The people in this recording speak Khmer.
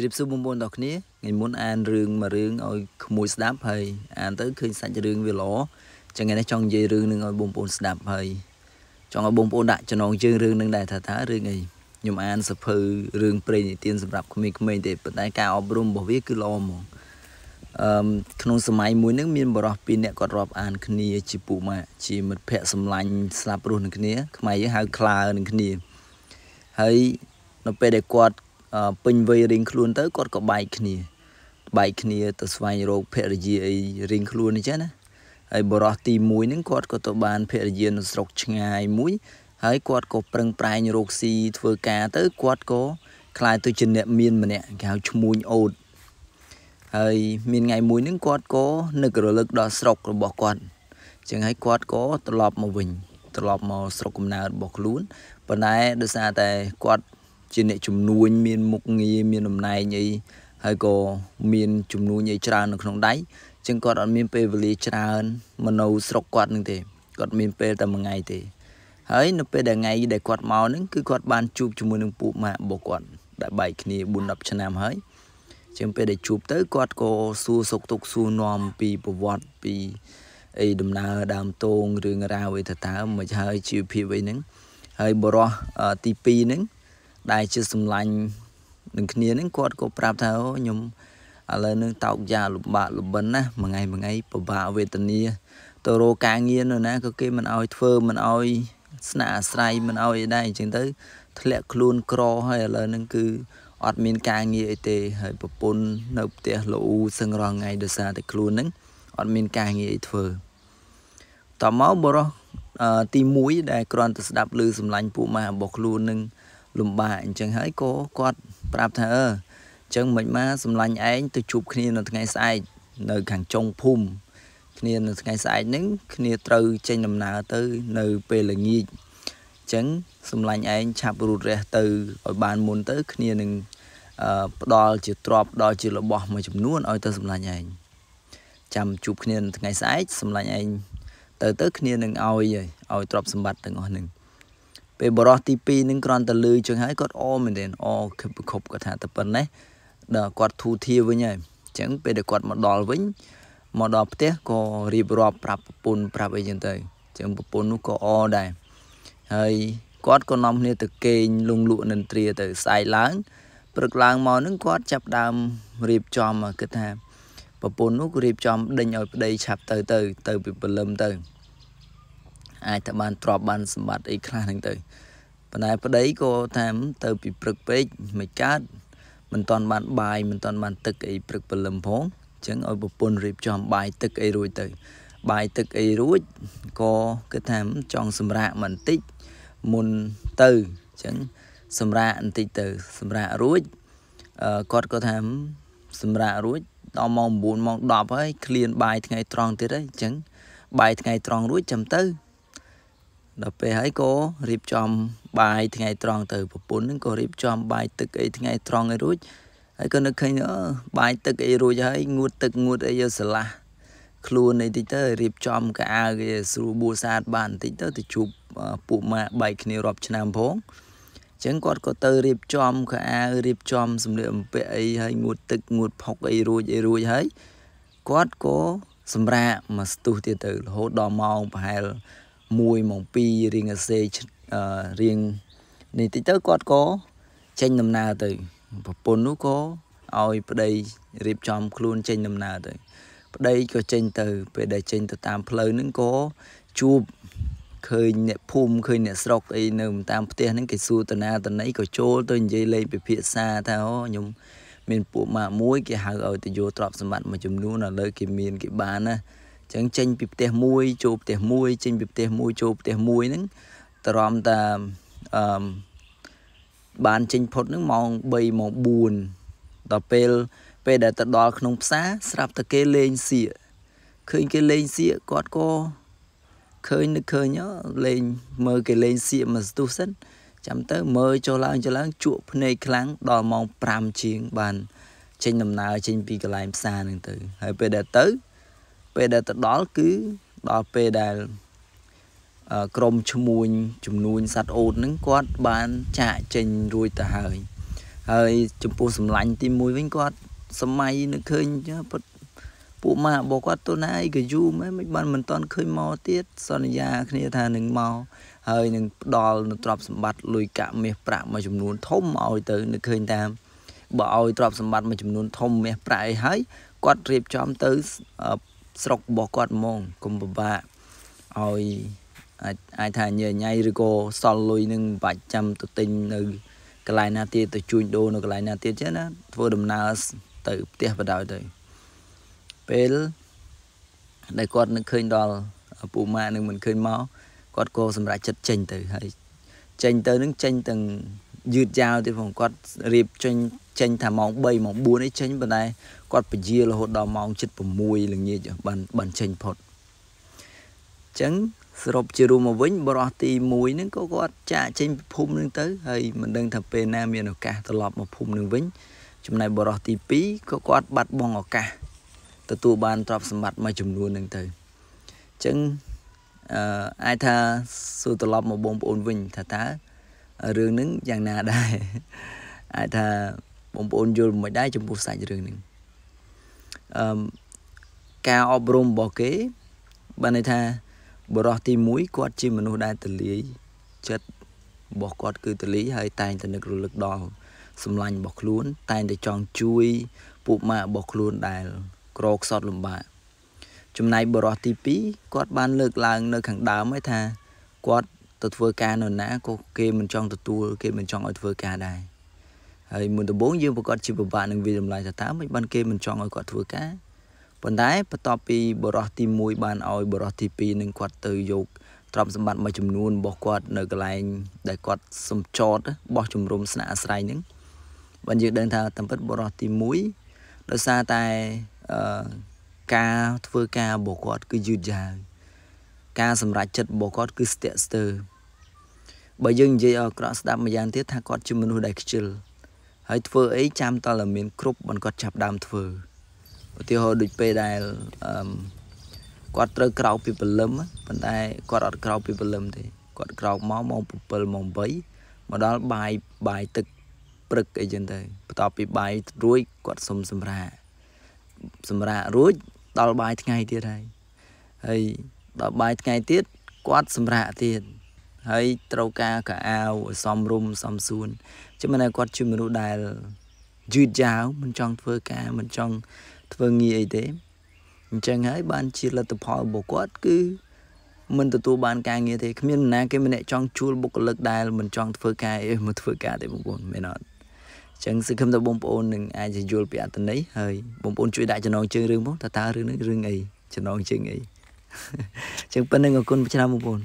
ជ្រាបសួរបងប្អូនទាំងគ្នាថ្ងៃមុនអានរឿងមួយរឿងឲ្យក្មួយស្ដាប់ហើយអានទៅឃើញសាច់រឿងវាល្អចឹងថ្ងៃនេះចង់និយាយរឿងនឹងឲ្យបងប្អូនស្ដាប់ហើយចង់ឲ្យបងប្អូនដាក់ចំណងជើងរឿងនឹងដែរថាថារឿងអីខ្ញុំអានសភៅរឿងព្រេងនិទានសម្រាប់ក្មេងៗទេប៉ុន្តែការអប់រំរបស់វាគឺល្អហ្មងអឺក្នុងសម័យមួយហ្នឹងមានបរិះពីរអ្នកគាត់រាប់អានគ្នាជាពូម៉ាក់ជាមិត្តភក្តិសម្លាញ់ស្លាប់រស់នឹងគ្នាខ្មែរយើងហៅខ្លើនឹងគ្នាហើយនៅពេលដែលគាត់ពេញវ័យរៀងខ្លួនទៅគាត់ក៏បែកគ្នាបែកគ្នា ទៅស្វែងរកភរិយាអីរៀងខ្លួនអញ្ចឹងណាហើយបរោះទី1ហ្នឹងគាត់ក៏ទៅបានភរិយានៅស្រុកឆ្ងាយមួយ ហើយគាត់ក៏ប្រឹងប្រែងរកស៊ីធ្វើការ ទៅគាត់ក៏ខ្លាយទៅជាអ្នកមានម្នាក់គេហៅឈ្មួញអូតហើយមានថ្ងៃមួយហ្នឹងគាត់ក៏នឹករលឹកដល់ស្រុករបស់គាត់អញ្ចឹងហើយគាត់ក៏ត្រឡប់មកវិញត្រឡប់មកស្រុកកំណើតរបស់ខ្លួនប៉ុន្តែដោយសារតែគាត់ជាអ្នកជំនួញមាន មុខងារមានតំណែងអីហើយក៏មានជំនួញអីច្រើននៅក្នុងដៃជាងគាត់អត់មានពេលវេលាច្រើនមកនៅស្រុកគាត់នឹងទេគាត់មានពេលតែមួយថ្ងៃទេហើយនៅពេលដែលថ្ងៃដែលគាត់មកហ្នឹងគឺគាត់បានជួបជាមួយនឹងពួកម៉ាក់របស់គាត់ ដែលបែកគ្នា4 10ឆ្នាំហើយជាងពេលដែលជួបទៅគាត់ក៏សួរសុខទុក្ខសួរនាំពីប្រវត្តិពីអីដំណើរដើមតោងរឿងរ៉ាវអីទៅតើមិនហើយជីវភាពអីហ្នឹងហើយបរោះទី2ហ្នឹងដែលជាសម្លាញ់នឹងគ្នានឹងគាត់ក៏ប្រាប់ថាអូខ្ញុំឥឡូវនឹង តោកយ៉ាលំបាកលំបិនណាមួយថ្ងៃមួយថ្ងៃពិបាកវេទនាទៅរកការងារនៅណាក៏គេមិនអោយធ្វើមិនអោយស្នាក់អាស្រ័យមិនអោយអីដែរអញ្ចឹងទៅ ធ្លាក់ខ្លួនក្រហើយឥឡូវនឹងគឺអត់មានការងារអីទេហើយប្រពន្ធនៅផ្ទះលូសឹងរងថ្ងៃដោយសារតែខ្លួននឹងអត់មានការងារអីធ្វើតមកបរោះទី1ដែលគ្រាន់តែស្ដាប់ឮសម្លាញ់ពួកម៉ែរបស់ខ្លួននឹងលំបាកអញ្ចឹងហើយក៏គាត់ប្រាប់ថាអឺអញ្ចឹងមិនមកសម្លាញ់ឯងទៅជួបគ្នានៅថ្ងៃស្អែកនៅខាងចុងភូមិគ្នានៅថ្ងៃស្អែកហ្នឹងគ្នាត្រូវចេញដំណើរទៅ នៅពេលល្ងាចអញ្ចឹងសម្លាញ់ឯងឆាប់រូតរះទៅឲ្យបានមុនទៅ គ្នានឹងផ្ដាល់ជាទ្របដល់ជារបស់មួយចំនួនឲ្យទៅសម្លាញ់ឯងចាំជួបគ្នានៅថ្ងៃស្អែកសម្លាញ់ឯងទៅទៅគ្នានឹងឲ្យឲ្យទ្រប សម្បត្តិទាំងអស់ហ្នឹងពេលបរោះទី2នឹងគ្រាន់តែលឺចឹងហើយគាត់អមែនទេអខិបខប់គាត់ថាតែប៉ុណ្ណេះដល់គាត់ធូធាវិញហើយអញ្ចឹងពេលដែលគាត់មកដល់វិញមកដល់ផ្ទះក៏រៀបរាប់ប្រាប់ប្រពន្ធប្រាប់អីចឹងទៅអញ្ចឹងប្រពន្ធនោះក៏អដែរហើយគាត់ក៏នាំគ្នាទៅគេងលងលក់និន្ទ្រាទៅស្អែកឡើងព្រឹកឡើងមកនឹងគាត់ចាប់ដើមរៀបចំគិតថាប្រពន្ធនោះក៏រៀបចំដេញឲ្យប្តីឆាប់ទៅទៅទៅពីព្រលឹមទៅអាចតែបានទ្របបាន សម្បត្តិអីខ្លះហ្នឹងទៅប៉ុន្តែប្តីក៏តាមទៅពីព្រឹកពេកមិនកើតមិនទាន់បាន បាយមិនទាន់បានទឹកអីព្រឹកព្រលឹមផងអញ្ចឹងឲ្យប្រពន្ធរៀបចំបាយទឹកអីរួចទៅបាយទឹកអីរួចក៏គឺថាចង់សម្រាកបន្តិចមុនទៅអញ្ចឹងសម្រាកបន្តិចទៅសម្រាករួចគាត់ក៏ថាសម្រាករួចដល់ម៉ោង9ម៉ោង10ហើយឃ្លានបាយថ្ងៃ ត្រង់ទៀតហើយអញ្ចឹងបាយថ្ងៃត្រង់រួចចាំទៅដល់ពេលហើយក៏រៀបចំបាយថ្ងៃត្រង់ទៅប្រពន្ធនឹងក៏រៀបចំបាយទឹកអីថ្ងៃត្រង់ឲ្យរួចហើយក៏នឹកឃើញអឺបាយទឹកអីរួចហើយងូតទឹកងូតអីយកស្រឡះខ្លួនអីតិចទៅរៀបចំកៅអៅគេស្រួលបួសាតបានបន្តិចទៅទៅជួបពួកម៉ាក់បែកគ្នារាប់ឆ្នាំផងអញ្ចឹងគាត់ក៏ទៅរៀបចំកៅអៅរៀបចំសម្លៀកបំពាក់អីហើយងូតទឹកងូតផុកអីរួចអីរួចហើយគាត់ក៏សម្រាកមកស្ទុះទៀតទៅរហូតដល់ម៉ោងប្រហែល1ម៉ោង2រៀងសេរៀងនេះតិចទៅគាត់ក៏ចេញដំណើរទៅប្រពន្ធនោះក៏ឲ្យប្តីរៀបចំខ្លួនចេញដំណើរទៅប្តីក៏ចេញទៅពេលដែលចេញទៅតាមផ្លូវហ្នឹងក៏ជួបឃើញអ្នកភូមិឃើញអ្នកស្រុកអីនៅតាមផ្ទះហ្នឹងគេសួរតាណាតណីក៏ចូលទៅនិយាយលេងពិភាក្សាថាអូខ្ញុំមានពួកម៉ាក់មួយគេហៅឲ្យទៅយកទ្រព្យសម្បត្តិមួយចំនួនឥឡូវគេមានគេបានណាចឹងចេញពីផ្ទះមួយចូលផ្ទះមួយចេញពីផ្ទះមួយចូលផ្ទះមួយហ្នឹងតរំតាអឺបានចេញផុតហ្នឹងម៉ោង3ម៉ោង4ដល់ពេល ពេលដែលទៅដល់ក្នុងផ្សារស្រាប់តែគេលេងសៀកឃើញគេលេងសៀកគាត់ក៏ឃើញនឹកឃើញលេងមើលគេលេងសៀកមួយស្ទុះសិនចាំទៅមើលចុះឡើងចុះឡើងជក់ភ្នែកខ្លាំងដល់ម៉ោង5ជាងបានចេញដំណើរចេញ ពីកន្លែងផ្សារហ្នឹងទៅហើយពេលដែលទៅពេលដែលទៅដល់គឺដល់ពេលដែលក្រមឈ្មួញចំនួនសัตว์អូតហ្នឹងគាត់បានចាក់ចេញរួចទៅហើយហើយ ចំពោះសម្លាញ់ទី1វិញគាត់សម័យនៅឃើញពុតពួកម៉ាបោះគាត់ទៅណាអីក៏យូរមែនមិនបានមិនតន់ឃើញមកទៀតសន្យា គ្នាថានឹងមកហើយនឹងផ្ដល់នៅទ្រព្យសម្បត្តិលុយកាក់មាសប្រាក់មួយចំនួន ធំឲ្យទៅនៅឃើញតាមបើឲ្យទ្រព្យសម្បត្តិមួយចំនួនធំមាសប្រាក់អីហើយគាត់រៀបចំទៅស្រុករបស់គាត់ហ្មងកុំពិបាកឲ្យអាចអាចថាញ៉ៃញ៉ៃឬក៏សល់លុយនឹងបាច់ចាំទៅទិញនៅកន្លែងណាទៀតទៅជួញដូរនៅកន្លែងណាទៀតចឹងណាធ្វើដំណើរទៅផ្ទះបដោយទៅពេលដែលគាត់នឹកឃើញដល់ពូម៉ានឹងមិនឃើញមកគាត់ក៏សម្រេចចិត្តចេញទៅហើយចេញទៅនឹងចេញទាំងយឺតយ៉ាវទៀតផងគាត់រៀបចេញចេញថាម៉ោង3ម៉ោង4អីចេញប៉ុន្តែគាត់ពជារហូតដល់ម៉ោង7:06ល្ងាចបានបានចេញផុតអញ្ចឹងសរុបជារួមមកវិញបរោះទី1ហ្នឹងក៏គាត់ចាក់ចេញពីភូមិហ្នឹងទៅហើយមិនដឹងថាពេលណាមានឱកាសត្រឡប់មកភូមិហ្នឹងវិញ ចំណែកបរោះទី2ក៏គាត់បាត់បង់ឱកាសទទួលបានទ្រព្យសម្បត្តិមួយចំនួនហ្នឹងទៅអញ្ចឹងអឺអាចថាសួរត្រឡប់មកបងប្អូនវិញថាតើរឿងហ្នឹងយ៉ាងណាដែរអាចថាបងប្អូនយល់មិនដែរចំពោះសាច់រឿងហ្នឹងអឺការអប់រំរបស់គេ បានន័យថាបរោះទី1គាត់ជាមនុស្សដែលទលាយចិត្តរបស់គាត់គឺទលាយហើយតែងតែនឹករលឹកដល់សម្លាញ់របស់ខ្លួន តែងតែចង់ជួយពួកម៉ាក់របស់ខ្លួនដែលក្រខ្សត់លំបាកចំណែកបរោះទី2គាត់បានលើកឡើងនៅ ខាងដើមឯថាគាត់ទៅធ្វើការនៅណាក៏គេមិនចង់ទទួលគេមិនចង់ឲ្យធ្វើការដែរហើយមុនដំបូងយើងប្រកាសជាពិបាកនឹងវាតម្លៃថាតើមិនបានគេមិនចង់ឲ្យគាត់ធ្វើការប៉ុន្តែបន្ទាប់ពីបរោះទី1បានឲ្យបរោះទី2នឹងគាត់ទៅយកទ្រព្យសម្បត្តិមួយចំនួនរបស់គាត់នៅកន្លែងដែលគាត់សំចតបោះជំរំស្នាក់អាស្រ័យនឹងបានយើងដឹងថាតាមពិតបរោះទី1ដោយសារតែអឺការធ្វើការរបស់គាត់គឺយឺតយ៉ាវការសម្រេចចិត្តរបស់គាត់គឺស្ទាក់ស្ទើរបើយើងនិយាយឲ្យក្រក់ស្ដាប់ម្យ៉ាងទៀតថាគាត់ជាមនុស្សដែលខ្ជិលហើយធ្វើ អីចាំតលមាន គ្រប់មិនគាត់ចាប់ដើមធ្វើឧទាហរណ៍ដូចពេលដែលអឺគាត់ត្រូវក្រោកពីព្រលឹមប៉ុន្តែគាត់អត់ក្រោកពីព្រលឹមទេគាត់ក្រោកមកម៉ោង7ម៉ោង8មកដល់បាយបាយទឹកព្រឹកអីចឹងទៅបន្ទាប់ពីបាយរួចគាត់សុំសម្រាកសម្រាករួចដល់បាយថ្ងៃទៀតហើយហើយដល់បាយថ្ងៃទៀតគាត់សម្រាកទៀតហើយត្រូវការកៅអាវសំរុំសំសួនជំនឿគាត់ជាមនុស្សដែលយឺតយ៉ាវមិនចង់ធ្វើការមិនចង់ធ្វើងារអីទេអញ្ចឹងហើយបានជាលទ្ធផលរបស់គាត់គឺមិនទទួលបានការងារទេគ្មានណាគេម្នាក់ចង់ជួលបុគ្គលិកដែលមិនចង់ធ្វើការអីមកធ្វើការទេបងប្អូនមែនអត់អញ្ចឹងសង្ឃឹមថាបងប្អូននឹងអាចយល់ពីអត្ថន័យហើយបងប្អូនជួយដាក់ចំណងជើងរឿងផងតើតើរឿងនេះរឿងអីចំណងជើងអីជាងប៉ុណ្្នឹងអរគុណច្រើនបងប្អូន